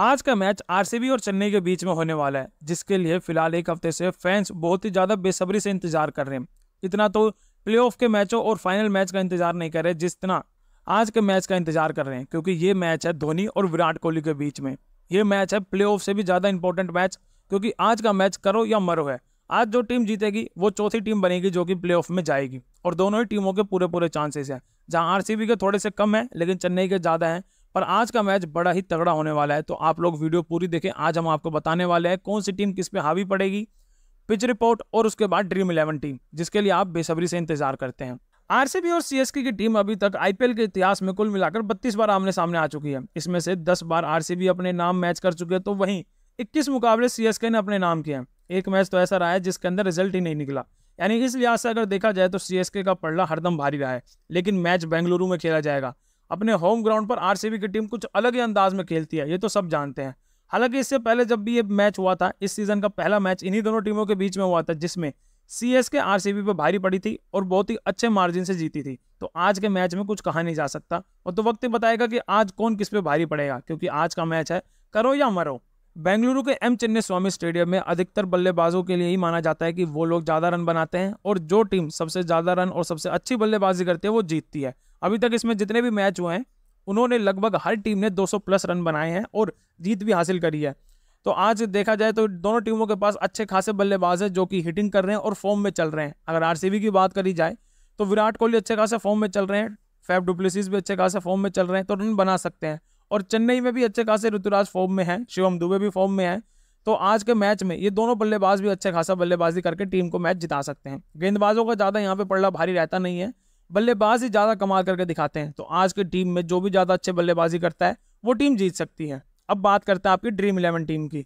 आज का match RCB और चेन्नई के बीच में होने वाला है जिसके लिए फिलहाल एक हफ्ते से फैंस बहुत ही ज़्यादा बेसब्री से इंतजार कर रहे हैं इतना तो प्ले के मैचों और फाइनल मैच का इंतजार नहीं कर रहे जितना आज के मैच का इंतजार कर रहे हैं क्योंकि ये मैच है धोनी और विराट कोहली के बीच में ये मैच है प्ले से भी ज़्यादा इंपॉर्टेंट मैच क्योंकि आज का मैच करो या मरो है आज जो टीम जीतेगी वो चौथी टीम बनेगी जो कि प्ले में जाएगी और दोनों ही टीमों के पूरे पूरे चांसेस हैं जहाँ आर के थोड़े से कम है लेकिन चेन्नई के ज़्यादा हैं पर आज का मैच बड़ा ही तगड़ा होने वाला है तो आप लोग वीडियो पूरी देखें आज हम आपको बताने वाले हैं कौन सी टीम किस पे हावी पड़ेगी पिच रिपोर्ट और उसके बाद ड्रीम इलेवन टीम जिसके लिए आप बेसब्री से इंतजार करते हैं आरसीबी और सीएसके की टीम अभी तक आईपीएल के इतिहास में कुल मिलाकर 32 बार आमने सामने आ चुकी है इसमें से 10 बार आरसीबी अपने नाम मैच कर चुके हैं तो वहीं 21 मुकाबले सीएसके ने अपने नाम किए हैं एक मैच तो ऐसा रहा है जिसके अंदर रिजल्ट ही नहीं निकला यानी इस लिहाज से अगर देखा जाए तो सीएसके का पड़ला हरदम भारी रहा है लेकिन मैच बेंगलुरु में खेला जाएगा अपने होम ग्राउंड पर आर की टीम कुछ अलग ही अंदाज में खेलती है ये तो सब जानते हैं हालांकि इससे पहले जब भी ये मैच हुआ था इस सीजन का पहला मैच इन्हीं दोनों टीमों के बीच में हुआ था जिसमें C S K R C B पर भारी पड़ी थी और बहुत ही अच्छे मार्जिन से जीती थी तो आज के मैच में कुछ कहा नहीं जा सकता और तो वक्त ही बताएगा कि आज कौन किस पे भारी पड़ेगा क्योंकि आज का मैच है करो या मरो बेंगलुरु के एम चेन्नई स्वामी स्टेडियम में अधिकतर बल्लेबाजों के लिए ही माना जाता है कि वो लोग ज़्यादा रन बनाते हैं और जो टीम सबसे ज़्यादा रन और सबसे अच्छी बल्लेबाजी करती है वो जीतती है अभी तक इसमें जितने भी मैच हुए हैं उन्होंने लगभग हर टीम ने 200 प्लस रन बनाए हैं और जीत भी हासिल करी है तो आज देखा जाए तो दोनों टीमों के पास अच्छे खासे बल्लेबाज हैं जो कि हिटिंग कर रहे हैं और फॉर्म में चल रहे हैं अगर आर की बात करी जाए तो विराट कोहली अच्छे खासे फॉर्म में चल रहे हैं फैफ डुप्लेसिस भी अच्छे खासे फॉर्म में चल रहे हैं तो रन बना सकते हैं और चेन्नई में भी अच्छे खासे ऋतुराज फॉर्म में है शिवम दुबे भी फॉर्म में है तो आज के मैच में ये दोनों बल्लेबाज भी अच्छा खासा बल्लेबाजी करके टीम को मैच जिता सकते हैं गेंदबाजों का ज़्यादा यहाँ पे पड़ला भारी रहता नहीं है बल्लेबाज ही ज़्यादा कमाल करके दिखाते हैं तो आज की टीम में जो भी ज़्यादा अच्छे बल्लेबाजी करता है वो टीम जीत सकती है अब बात करते हैं आपकी ड्रीम इलेवन टीम की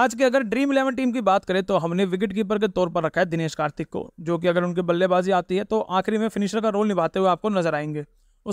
आज के अगर ड्रीम इलेवन टीम की बात करें तो हमने विकेट कीपर के तौर पर रखा है दिनेश कार्तिक को जो कि अगर उनकी बल्लेबाजी आती है तो आखिरी में फिनिशर का रोल निभाते हुए आपको नजर आएंगे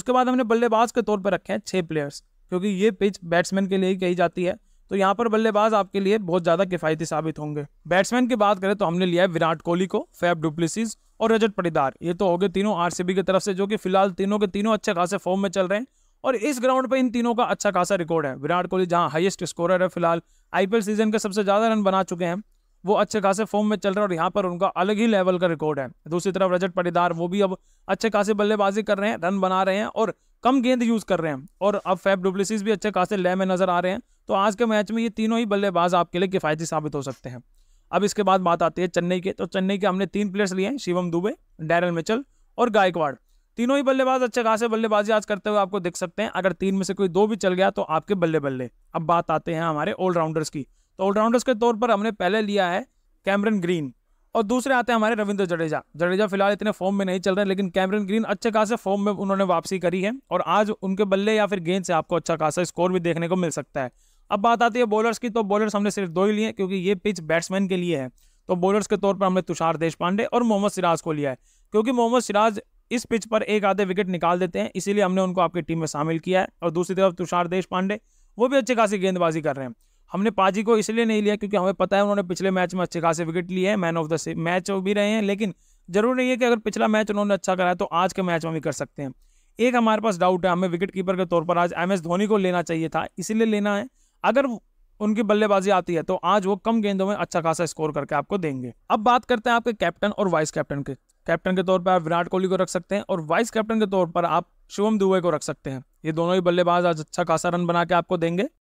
उसके बाद हमने बल्लेबाज के तौर पर रखे हैं छः प्लेयर्स क्योंकि ये पिच बैट्समैन के लिए ही कही जाती है तो यहाँ पर बल्लेबाज आपके लिए बहुत ज़्यादा किफायती साबित होंगे बैट्समैन की बात करें तो हमने लिया है विराट कोहली को फैब डुप्लिसिस और रजत पटीदार ये तो हो गए तीनों आर की तरफ से जो कि फिलहाल तीनों के तीनों अच्छे खासे फॉर्म में चल रहे हैं और इस ग्राउंड पर इन तीनों का अच्छा खासा रिकॉर्ड है विराट कोहली जहाँ हाईएस्ट स्कोरर है फिलहाल आई सीजन के सबसे ज़्यादा रन बना चुके हैं वो अच्छे खासे फॉर्म में चल रहे हैं और यहाँ पर उनका अलग ही लेवल का रिकॉर्ड है दूसरी तरफ रजत पटीदार वो भी अब अच्छे खासे बल्लेबाजी कर रहे हैं रन बना रहे हैं और कम गेंद यूज कर रहे हैं और अब फैब डुप्लिस भी अच्छे खासे लय में नजर आ रहे हैं तो आज के मैच में ये तीनों ही बल्लेबाज आपके लिए किफायती साबित हो सकते हैं अब इसके बाद बात आती है चेन्नई के तो चेन्नई के हमने तीन प्लेयर्स लिए हैं शिवम दुबे डैरल मिचल और गायकवाड़ तीनों ही बल्लेबाज अच्छे खासे बल्लेबाजी आज करते हुए आपको देख सकते हैं अगर तीन में से कोई दो भी चल गया तो आपके बल्ले बल्ले अब बात आते हैं हमारे ऑलराउंडर्स की तो ऑलराउंडर्स के तौर पर हमने पहले लिया है कैमरन ग्रीन और दूसरे आते हैं हमारे रविंद्र जडेजा जडेजा फिलहाल इतने फॉर्म में नहीं चल रहे लेकिन कैमरन ग्रीन अच्छे खासे फॉर्म में उन्होंने वापसी करी है और आज उनके बल्ले या फिर गेंद से आपको अच्छा खासा स्कोर भी देखने को मिल सकता है अब बात आती है बॉलर्स की तो बॉलर्स हमने सिर्फ दो ही लिए क्योंकि ये पिच बैट्समैन के लिए है तो बॉलर्स के तौर पर हमने तुषार देश पांडे और मोहम्मद सिराज को लिया है क्योंकि मोहम्मद सिराज इस पिच पर एक आधे विकेट निकाल देते हैं इसीलिए हमने उनको आपकी टीम में शामिल किया है और दूसरी तरफ तुषार देश पांडे वो भी अच्छी खासी गेंदबाजी कर रहे हैं हमने पाजी को इसलिए नहीं लिया क्योंकि हमें पता है उन्होंने पिछले मैच में अच्छे खासे विकेट लिए हैं मैन ऑफ द मैच भी रहे हैं लेकिन जरूरी नहीं है कि अगर पिछला मैच उन्होंने अच्छा कराया तो आज के मैच में भी कर सकते हैं एक हमारे पास डाउट है हमें विकेट कीपर के तौर पर आज एम एस धोनी को लेना चाहिए था इसीलिए लेना है अगर उनकी बल्लेबाजी आती है तो आज वो कम गेंदों में अच्छा खासा स्कोर करके आपको देंगे अब बात करते हैं आपके कैप्टन और वाइस कैप्टन के कैप्टन के तौर पर आप विराट कोहली को रख सकते हैं और वाइस कैप्टन के तौर पर आप शुभम दुबे को रख सकते हैं ये दोनों ही बल्लेबाज आज अच्छा खासा रन बना के आपको देंगे